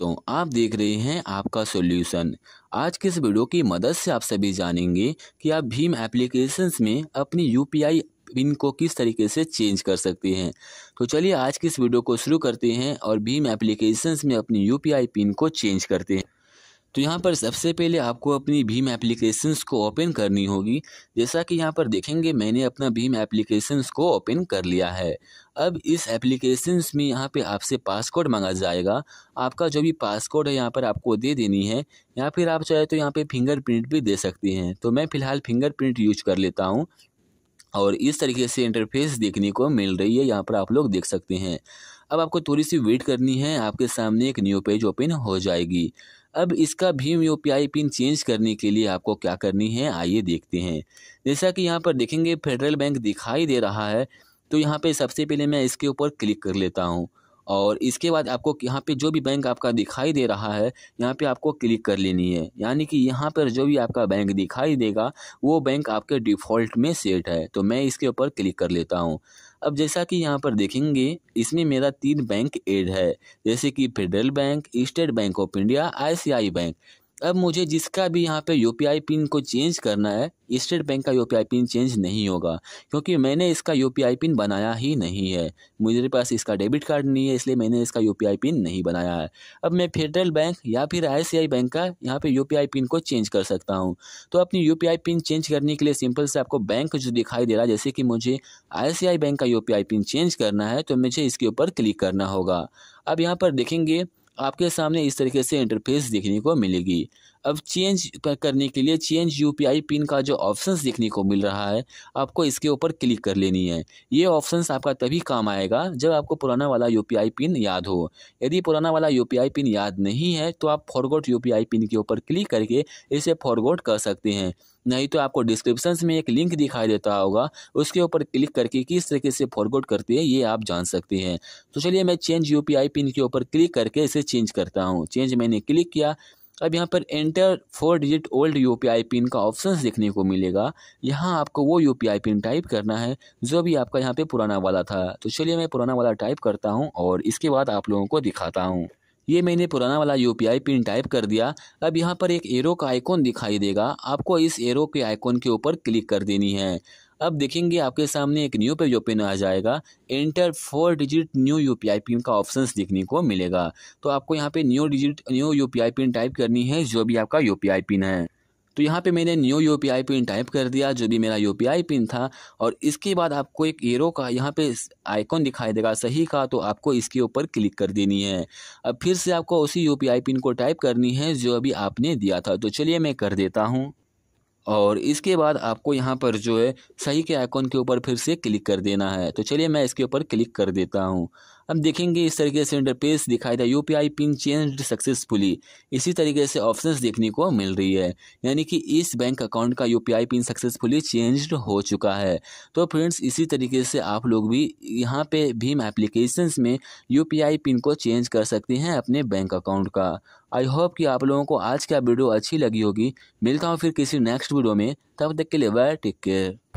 दोस्तों आप देख रहे हैं आपका सॉल्यूशन आज के इस वीडियो की मदद से आप सभी जानेंगे कि आप भीम एप्लीकेशंस में अपनी यूपीआई पिन को किस तरीके से चेंज कर सकते हैं तो चलिए आज की इस वीडियो को शुरू करते हैं और भीम एप्लीकेशंस में अपनी यूपीआई पिन को चेंज करते हैं तो यहाँ पर सबसे पहले आपको अपनी भीम एप्लीकेशंस को ओपन करनी होगी जैसा कि यहाँ पर देखेंगे मैंने अपना भीम एप्लीकेशंस को ओपन कर लिया है अब इस एप्लीकेशंस में यहाँ पे आपसे पासकोड मांगा जाएगा आपका जो भी पासकोड है यहाँ पर आपको दे देनी है या फिर आप चाहे तो यहाँ पर फिंगरप्रिंट भी दे सकती हैं तो मैं फ़िलहाल फिंगरप्रिंट यूज कर लेता हूँ और इस तरीके से इंटरफेस देखने को मिल रही है यहाँ पर आप लोग देख सकते हैं अब आपको थोड़ी सी वेट करनी है आपके सामने एक न्यू पेज ओपन हो जाएगी अब इसका भीम यू पिन चेंज करने के लिए आपको क्या करनी है आइए देखते हैं जैसा कि यहाँ पर देखेंगे फेडरल बैंक दिखाई दे रहा है तो यहाँ पे सबसे पहले मैं इसके ऊपर क्लिक कर लेता हूँ और इसके बाद आपको यहाँ पे जो भी बैंक आपका दिखाई दे रहा है यहाँ पे आपको क्लिक कर लेनी है यानी कि यहाँ पर जो भी आपका बैंक दिखाई देगा वो बैंक आपके डिफ़ॉल्ट में सेट है तो मैं इसके ऊपर क्लिक कर लेता हूँ अब जैसा कि यहाँ पर देखेंगे इसमें मेरा तीन बैंक एड है जैसे कि Federal Bank State Bank of India I bank अब मुझे जिसका भी यहाँ पे यू पिन को चेंज करना है स्टेट बैंक का यू पिन चेंज नहीं होगा क्योंकि मैंने इसका यू पिन बनाया ही नहीं है मेरे पास इसका डेबिट कार्ड नहीं है इसलिए मैंने इसका यू पिन नहीं बनाया है अब मैं फेडरल बैंक या फिर आई बैंक का यहाँ पे यू पिन को चेंज कर सकता हूँ तो अपनी यू पिन चेंज करने के लिए सिंपल से आपको बैंक जो दिखाई दे रहा है जैसे कि मुझे आई बैंक का यू पिन चेंज करना है तो मुझे इसके ऊपर क्लिक करना होगा अब यहाँ पर देखेंगे आपके सामने इस तरीके से इंटरफेस देखने को मिलेगी अब चेंज करने के लिए चेंज यूपीआई पिन का जो ऑप्शन देखने को मिल रहा है आपको इसके ऊपर क्लिक कर लेनी है ये ऑप्शन आपका तभी काम आएगा जब आपको पुराना वाला यूपीआई पिन याद हो यदि पुराना वाला यूपीआई पिन याद नहीं है तो आप फॉरगोट यूपीआई पिन के ऊपर क्लिक करके इसे फॉरगोट कर सकते हैं नहीं तो आपको डिस्क्रिप्शन में एक लिंक दिखाई देता होगा उसके ऊपर क्लिक करके किस तरीके से फॉरगोट करते हैं ये आप जान सकते हैं तो चलिए मैं चेंज यूपीआई पिन के ऊपर क्लिक करके इसे चेंज करता हूँ चेंज मैंने क्लिक किया अब यहाँ पर enter four digit old U P I PIN का ऑप्शन देखने को मिलेगा यहाँ आपको वो U P I PIN type करना है जो भी आपका यहाँ पे पुराना वाला था तो चलिए मैं पुराना वाला टाइप करता हूँ और इसके बाद आप लोगों को दिखाता हूँ ये मैंने पुराना वाला यू पिन टाइप कर दिया अब यहाँ पर एक एरो का आइकॉन दिखाई देगा आपको इस एरो के आइकॉन के ऊपर क्लिक कर देनी है अब देखेंगे आपके सामने एक न्यू पेज ओपन आ जाएगा enter four digit new U P I PIN का ऑप्शन देखने को मिलेगा तो आपको यहाँ पे new digit new U P I PIN type करनी है जो भी आपका यू पी आई पिन है तो यहाँ पे मैंने new U P I PIN type कर दिया जो भी मेरा यू पी आई पिन था और इसके बाद आपको एक एरो का यहाँ पे आइकॉन दिखाई देगा सही का तो आपको इसके ऊपर क्लिक कर देनी है अब फिर से आपको उसी यू पी आई पिन को टाइप करनी है जो अभी आपने दिया था तो चलिए मैं कर देता हूँ और इसके बाद आपको यहाँ पर जो है सही के आइकॉन के ऊपर फिर से क्लिक कर देना है तो चलिए मैं इसके ऊपर क्लिक कर देता हूँ अब देखेंगे इस तरीके से इंटरपेस दिखाई दे यू पिन चेंज सक्सेसफुली इसी तरीके से ऑप्शन देखने को मिल रही है यानी कि इस बैंक अकाउंट का यू पिन सक्सेसफुली चेंज हो चुका है तो फ्रेंड्स इसी तरीके से आप लोग भी यहाँ पे भीम एप्लीकेशन में यू पिन को चेंज कर सकते हैं अपने बैंक अकाउंट का आई होप कि आप लोगों को आज का वीडियो अच्छी लगी होगी मिलता हूँ फिर किसी नेक्स्ट वीडियो में तब तक के लिए बाय टेक केयर